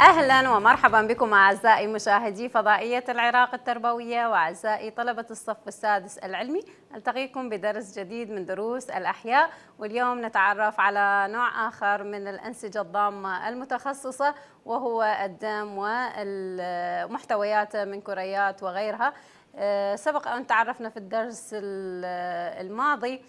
اهلا ومرحبا بكم اعزائي مشاهدي فضائيه العراق التربويه واعزائي طلبه الصف السادس العلمي التقيكم بدرس جديد من دروس الاحياء واليوم نتعرف على نوع اخر من الانسجه الضامه المتخصصه وهو الدم ومحتويات من كريات وغيرها أه، سبق ان تعرفنا في الدرس الماضي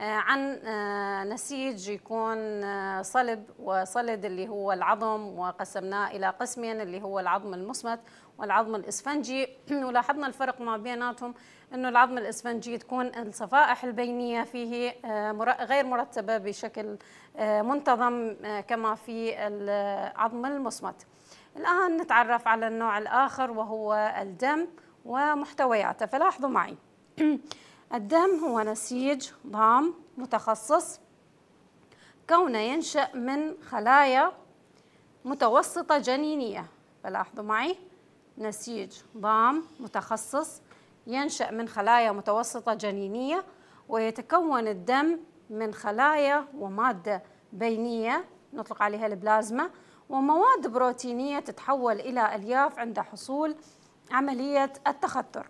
آه، عن آه، نسيج يكون آه، صلب وصلد اللي هو العظم وقسمناه إلى قسمين اللي هو العظم المصمت والعظم الإسفنجي ولاحظنا الفرق ما بيناتهم أنه العظم الإسفنجي تكون الصفائح البينية فيه غير مرتبة بشكل منتظم كما في العظم المصمت الآن نتعرف على النوع الآخر وهو الدم ومحتوياته فلاحظوا معي الدهم هو نسيج ضام متخصص كونه ينشأ من خلايا متوسطة جنينية فلاحظوا معي نسيج ضام متخصص ينشأ من خلايا متوسطة جنينية ويتكون الدم من خلايا ومادة بينية نطلق عليها البلازما ومواد بروتينية تتحول إلى ألياف عند حصول عملية التخثر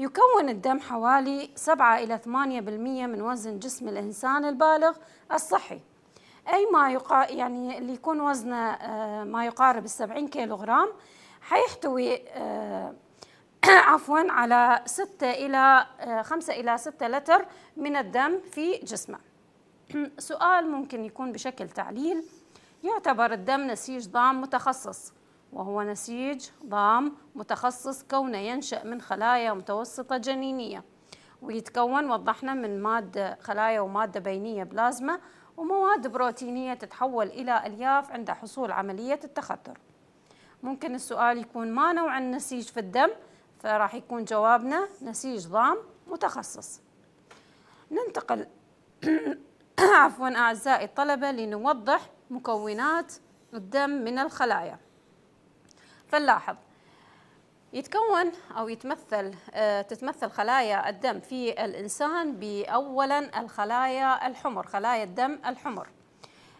يكون الدم حوالي 7 إلى 8% من وزن جسم الإنسان البالغ الصحي أي ما يقا يعني اللي يكون وزنه آه، ما يقارب ال 70 كيلوغرام حيحتوي آه، عفوا على 6 إلى 5 آه، إلى 6 لتر من الدم في جسمه سؤال ممكن يكون بشكل تعليل يعتبر الدم نسيج ضام متخصص وهو نسيج ضام متخصص كونه ينشأ من خلايا متوسطة جنينية ويتكون وضحنا من مادة خلايا ومادة بينية بلازما ومواد بروتينية تتحول إلى ألياف عند حصول عملية التخدر ممكن السؤال يكون ما نوع النسيج في الدم فراح يكون جوابنا نسيج ضام متخصص ننتقل عفوا أعزائي الطلبة لنوضح مكونات الدم من الخلايا فنلاحظ يتكون او يتمثل آه، تتمثل خلايا الدم في الانسان باولا الخلايا الحمر خلايا الدم الحمر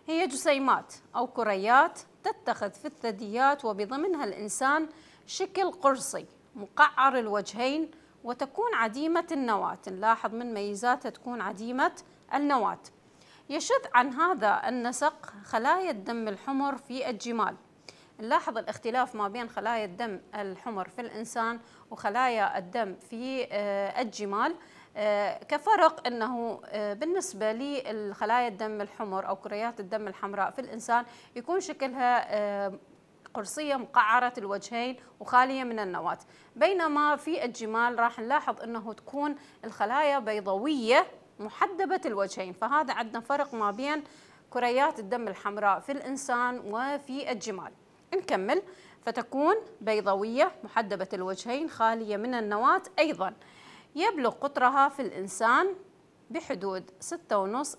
هي جسيمات او كريات تتخذ في الثدييات وبضمنها الانسان شكل قرصي مقعر الوجهين وتكون عديمه النواه نلاحظ من ميزاتها تكون عديمه النواه يشذ عن هذا النسق خلايا الدم الحمر في الجمال نلاحظ الاختلاف ما بين خلايا الدم الحمر في الإنسان وخلايا الدم في آه، الجمال آه، كفرق انه آه، بالنسبه للخلايا الدم الحمر او كريات الدم الحمراء في الانسان يكون شكلها قرصيه مقعره الوجهين وخاليه من النواه بينما في الجمال راح نلاحظ انه تكون الخلايا بيضوية محدبه الوجهين فهذا عندنا فرق ما بين كريات الدم الحمراء في الانسان وفي الجمال نكمل فتكون بيضوية محدبة الوجهين خالية من النواة أيضا يبلغ قطرها في الإنسان بحدود 6.5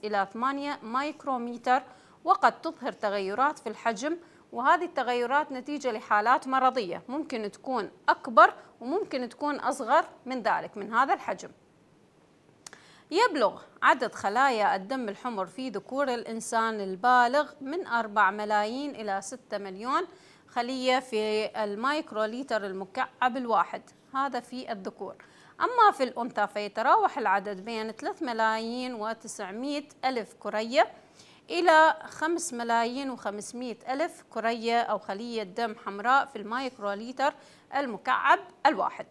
إلى 8 مايكروميتر وقد تظهر تغيرات في الحجم وهذه التغيرات نتيجة لحالات مرضية ممكن تكون أكبر وممكن تكون أصغر من ذلك من هذا الحجم يبلغ عدد خلايا الدم الحمر في ذكور الإنسان البالغ من 4 ملايين إلى 6 مليون خلية في الميكروليتر المكعب الواحد هذا في الذكور أما في الأنثى فيتراوح العدد بين 3 ملايين و900 ألف كرية إلى 5 ملايين و500 ألف كرية أو خلية دم حمراء في الميكروليتر المكعب الواحد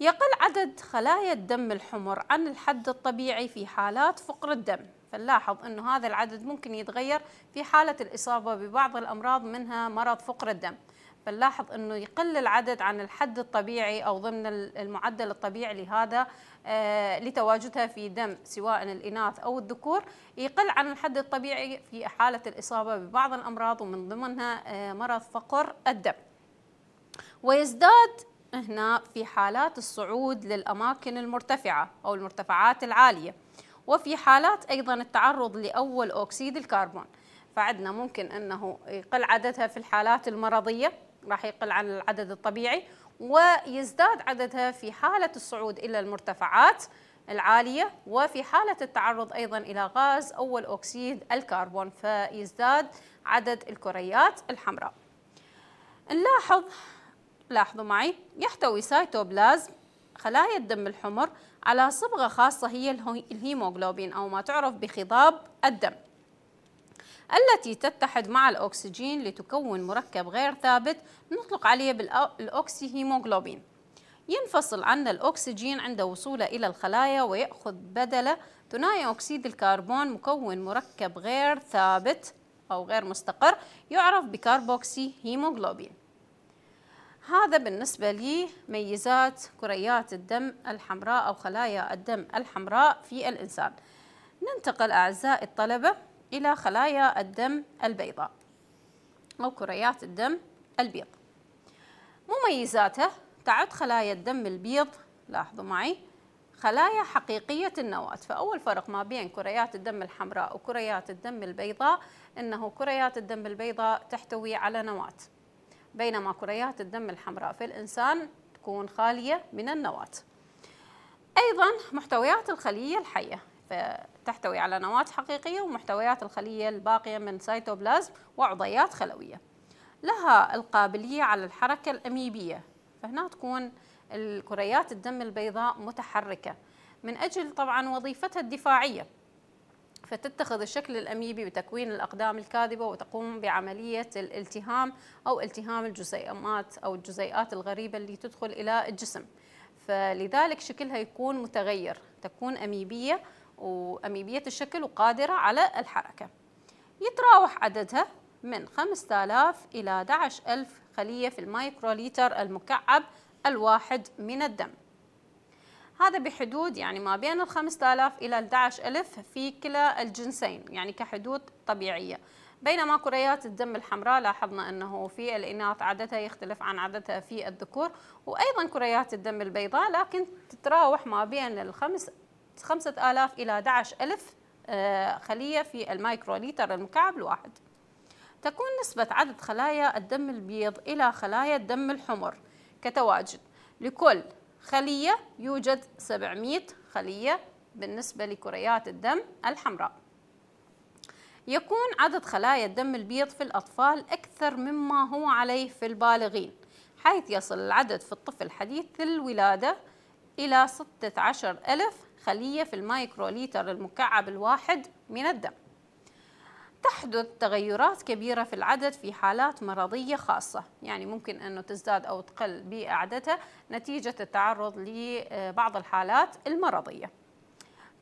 يقل عدد خلايا الدم الحمر عن الحد الطبيعي في حالات فقر الدم فنلاحظ أنه هذا العدد ممكن يتغير في حالة الإصابة ببعض الأمراض منها مرض فقر الدم فنلاحظ أنه يقل العدد عن الحد الطبيعي أو ضمن المعدل الطبيعي لهذا آه، لتواجدها في دم سواء الإناث أو الذكور يقل عن الحد الطبيعي في حالة الإصابة ببعض الأمراض ومن ضمنها آه، مرض فقر الدم ويزداد هنا في حالات الصعود للأماكن المرتفعة أو المرتفعات العالية وفي حالات أيضا التعرض لأول أكسيد الكربون فعندنا ممكن أنه يقل عددها في الحالات المرضية راح يقل عن العدد الطبيعي ويزداد عددها في حالة الصعود إلى المرتفعات العالية وفي حالة التعرض أيضا إلى غاز أول أكسيد الكربون فيزداد عدد الكريات الحمراء نلاحظ لاحظوا معي يحتوي سايتوبلازم خلايا الدم الحمر على صبغة خاصة هي الهيموغلوبين أو ما تعرف بخضاب الدم التي تتحد مع الأكسجين لتكون مركب غير ثابت نطلق عليه بالأكسيهيموغلوبين ينفصل عنا الأكسجين عند وصوله إلى الخلايا ويأخذ بدله ثنائي أكسيد الكربون مكون مركب غير ثابت أو غير مستقر يعرف بكاربوكسي هيموغلوبين هذا بالنسبة لي ميزات كريات الدم الحمراء أو خلايا الدم الحمراء في الإنسان ننتقل أعزائي الطلبة إلى خلايا الدم البيضاء أو كريات الدم البيض مميزاته تعد خلايا الدم البيض لاحظوا معي خلايا حقيقية النواة فأول فرق ما بين كريات الدم الحمراء وكريات الدم البيضاء أنه كريات الدم البيضاء تحتوي على نواة بينما كريات الدم الحمراء في الإنسان تكون خالية من النواة أيضا محتويات الخلية الحية تحتوي على نواة حقيقية ومحتويات الخلية الباقية من سيتوبلازم وعضيات خلوية لها القابلية على الحركة الأميبية فهنا تكون الكريات الدم البيضاء متحركة من أجل طبعا وظيفتها الدفاعية فتتخذ الشكل الأميبي بتكوين الأقدام الكاذبة وتقوم بعملية الالتهام أو التهام الجزيئات أو الجزيئات الغريبة اللي تدخل إلى الجسم فلذلك شكلها يكون متغير تكون أميبية وأميبية الشكل وقادرة على الحركة يتراوح عددها من 5000 إلى 11000 خلية في المايكروليتر المكعب الواحد من الدم هذا بحدود يعني ما بين ال 5000 إلى 11000 في كلا الجنسين يعني كحدود طبيعية بينما كريات الدم الحمراء لاحظنا أنه في الإناث عددها يختلف عن عددها في الذكور وأيضا كريات الدم البيضاء لكن تتراوح ما بين ال 5000 إلى 11000 آه، خلية في الميكروليتر المكعب الواحد تكون نسبة عدد خلايا الدم البيض إلى خلايا الدم الحمر كتواجد لكل خلية يوجد 700 خلية بالنسبة لكريات الدم الحمراء يكون عدد خلايا الدم البيض في الأطفال أكثر مما هو عليه في البالغين حيث يصل العدد في الطفل حديث الولادة إلى 16 ألف خلية في المايكروليتر المكعب الواحد من الدم تحدث تغيرات كبيرة في العدد في حالات مرضية خاصة يعني ممكن أنه تزداد أو تقل بأعدتها نتيجة التعرض لبعض الحالات المرضية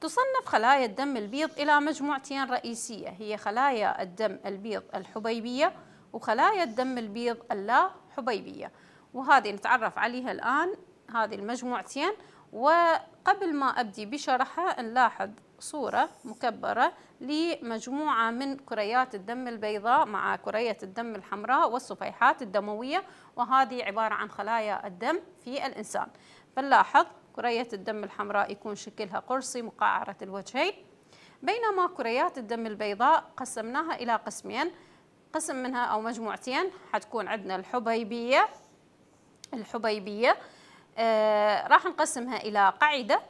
تصنف خلايا الدم البيض إلى مجموعتين رئيسية هي خلايا الدم البيض الحبيبية وخلايا الدم البيض اللا حبيبية وهذه نتعرف عليها الآن هذه المجموعتين وقبل ما أبدي بشرحها نلاحظ صورة مكبرة لمجموعة من كريات الدم البيضاء مع كرية الدم الحمراء والصفيحات الدموية وهذه عبارة عن خلايا الدم في الإنسان فنلاحظ كرية الدم الحمراء يكون شكلها قرصي مقعرة الوجهين بينما كريات الدم البيضاء قسمناها إلى قسمين قسم منها أو مجموعتين حتكون عندنا الحبيبية الحبيبية آه راح نقسمها إلى قاعدة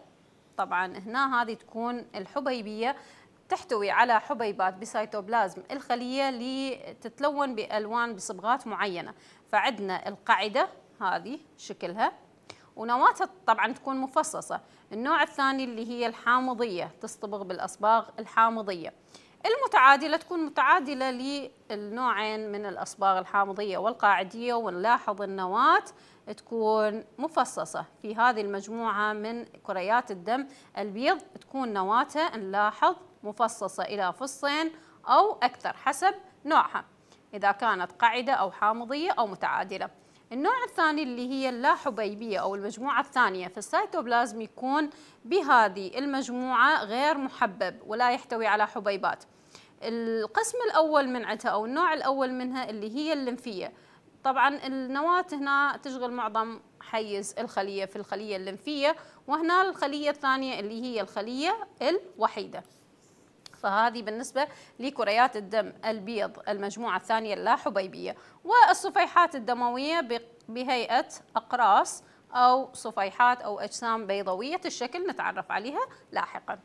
طبعا هنا هذه تكون الحبيبية تحتوي على حبيبات بسيتوبلازم الخلية لتتلون بألوان بصبغات معينة فعندنا القاعدة هذه شكلها ونواتها طبعا تكون مفصصة النوع الثاني اللي هي الحامضية تصطبغ بالأصباغ الحامضية المتعادلة تكون متعادلة للنوعين من الأصباغ الحامضية والقاعدية ونلاحظ النواة تكون مفصصة في هذه المجموعة من كريات الدم البيض تكون نواتها نلاحظ مفصصة إلى فصين أو أكثر حسب نوعها إذا كانت قاعدة أو حامضية أو متعادلة النوع الثاني اللي هي اللاحبيبية أو المجموعة الثانية فالسيتوبلازم يكون بهذه المجموعة غير محبب ولا يحتوي على حبيبات القسم الأول من عتها أو النوع الأول منها اللي هي اللمفية طبعا النواة هنا تشغل معظم حيز الخلية في الخلية الليمفية وهنا الخلية الثانية اللي هي الخلية الوحيدة فهذه بالنسبة لكريات الدم البيض المجموعة الثانية اللاحبيبية والصفيحات الدموية بهيئة أقراص أو صفيحات أو أجسام بيضوية الشكل نتعرف عليها لاحقا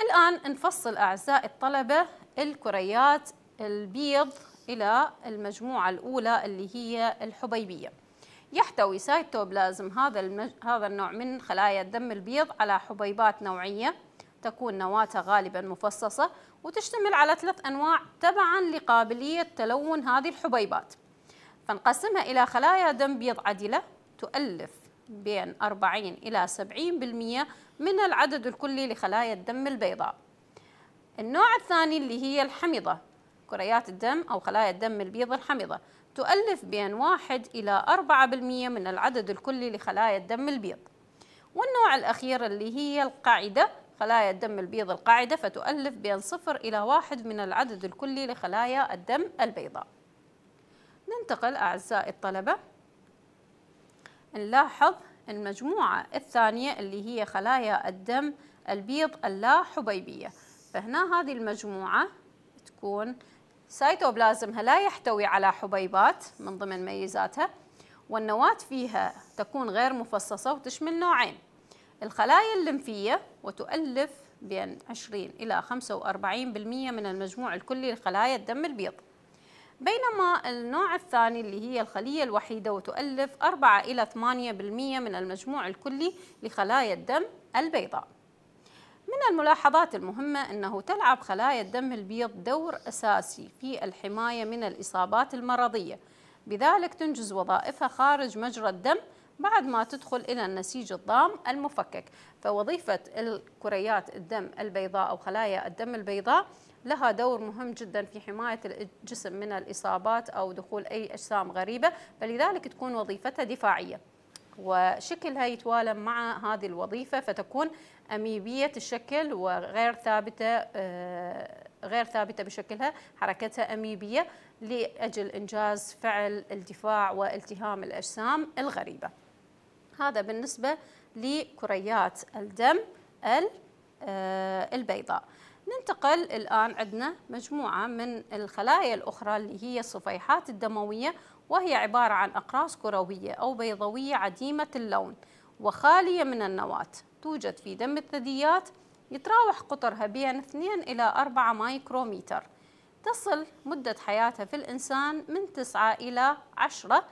الآن نفصل أعزائي الطلبة الكريات البيض إلى المجموعة الأولى اللي هي الحبيبية يحتوي سايتوبلازم هذا المج... هذا النوع من خلايا الدم البيض على حبيبات نوعية تكون نواتها غالبا مفصصة وتشتمل على ثلاث أنواع تبعا لقابلية تلون هذه الحبيبات فنقسمها إلى خلايا دم بيض عدلة تؤلف بين 40 إلى 70% من العدد الكلي لخلايا الدم البيضاء النوع الثاني اللي هي الحمضة كريات الدم أو خلايا الدم البيض الحمضة تؤلف بين 1 إلى 4% من العدد الكلي لخلايا الدم البيض والنوع الأخير اللي هي القاعدة خلايا الدم البيض القاعدة فتؤلف بين 0 إلى 1 من العدد الكلي لخلايا الدم البيضاء ننتقل أعزائي الطلبة نلاحظ المجموعة الثانية اللي هي خلايا الدم البيض اللا حبيبية فهنا هذه المجموعة تكون سايتوبلازم لا يحتوي على حبيبات من ضمن ميزاتها والنواة فيها تكون غير مفصصة وتشمل نوعين الخلايا الليمفية وتؤلف بين 20 إلى 45% من المجموع الكلي لخلايا الدم البيض بينما النوع الثاني اللي هي الخلية الوحيدة وتؤلف 4 إلى 8% من المجموع الكلي لخلايا الدم البيضاء من الملاحظات المهمة أنه تلعب خلايا الدم البيض دور أساسي في الحماية من الإصابات المرضية بذلك تنجز وظائفها خارج مجرى الدم بعد ما تدخل إلى النسيج الضام المفكك فوظيفة الكريات الدم البيضاء أو خلايا الدم البيضاء لها دور مهم جدا في حماية الجسم من الإصابات أو دخول أي أجسام غريبة فلذلك تكون وظيفتها دفاعية وشكلها يتوالم مع هذه الوظيفة فتكون أميبية الشكل وغير ثابتة آه، غير ثابتة بشكلها حركتها أميبية لأجل إنجاز فعل الدفاع والتهام الأجسام الغريبة هذا بالنسبة لكريات الدم آه، البيضاء ننتقل الآن عندنا مجموعة من الخلايا الأخرى اللي هي الصفيحات الدموية وهي عبارة عن أقراص كروية أو بيضوية عديمة اللون وخالية من النواة توجد في دم الثدييات يتراوح قطرها بين 2 إلى 4 مايكروميتر تصل مدة حياتها في الإنسان من 9 إلى 10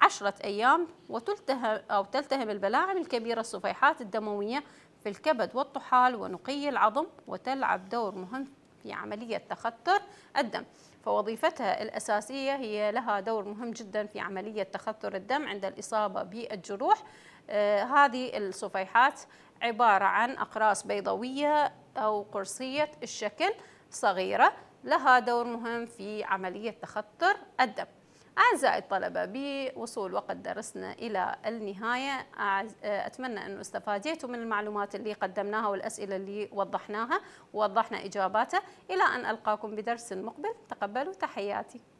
عشرة أيام وتلتهم أو تلتهم البلاعم الكبيرة الصفيحات الدموية في الكبد والطحال ونقي العظم وتلعب دور مهم في عملية تخثر الدم فوظيفتها الأساسية هي لها دور مهم جدا في عملية تخثر الدم عند الإصابة بالجروح آه، هذه الصفيحات عبارة عن أقراص بيضوية أو قرصية الشكل صغيرة لها دور مهم في عملية تخثر الدم أعزائي الطلبة بوصول وقت درسنا إلى النهاية أتمنى أن استفاديتوا من المعلومات اللي قدمناها والأسئلة اللي وضحناها ووضحنا إجاباتها إلى أن ألقاكم بدرس مقبل تقبلوا تحياتي